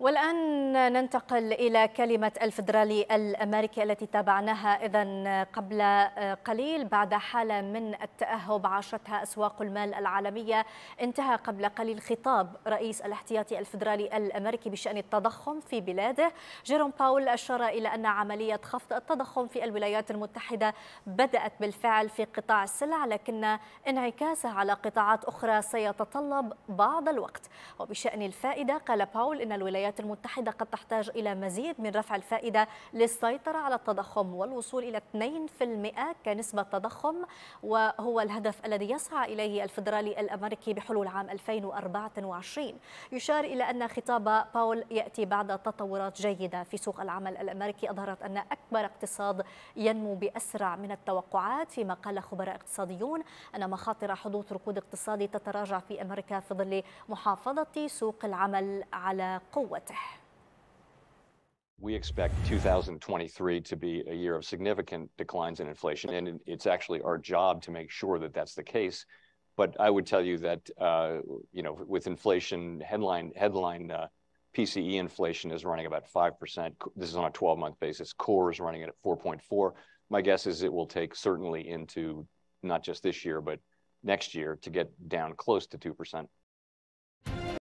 والآن ننتقل إلى كلمة الفدرالي الأمريكي التي تابعناها إذا قبل قليل بعد حالة من التأهب عاشتها أسواق المال العالمية انتهى قبل قليل خطاب رئيس الاحتياطي الفدرالي الأمريكي بشأن التضخم في بلاده جيروم باول أشار إلى أن عملية خفض التضخم في الولايات المتحدة بدأت بالفعل في قطاع السلع لكن انعكاسه على قطاعات أخرى سيتطلب بعض الوقت وبشأن الفائدة قال باول إن الولايات الولايات المتحدة قد تحتاج إلى مزيد من رفع الفائدة للسيطرة على التضخم والوصول إلى 2% كنسبة تضخم وهو الهدف الذي يسعى إليه الفدرالي الأمريكي بحلول عام 2024 يشار إلى أن خطاب باول يأتي بعد تطورات جيدة في سوق العمل الأمريكي أظهرت أن أكبر اقتصاد ينمو بأسرع من التوقعات فيما قال خبراء اقتصاديون أن مخاطر حدوث ركود اقتصادي تتراجع في أمريكا في ظل محافظة سوق العمل على قوة We expect 2023 to be a year of significant declines in inflation, and it's actually our job to make sure that that's the case. But I would tell you that, uh, you know, with inflation, headline, headline uh, PCE inflation is running about 5%. This is on a 12-month basis. Core is running at 4.4. My guess is it will take certainly into not just this year, but next year to get down close to 2%.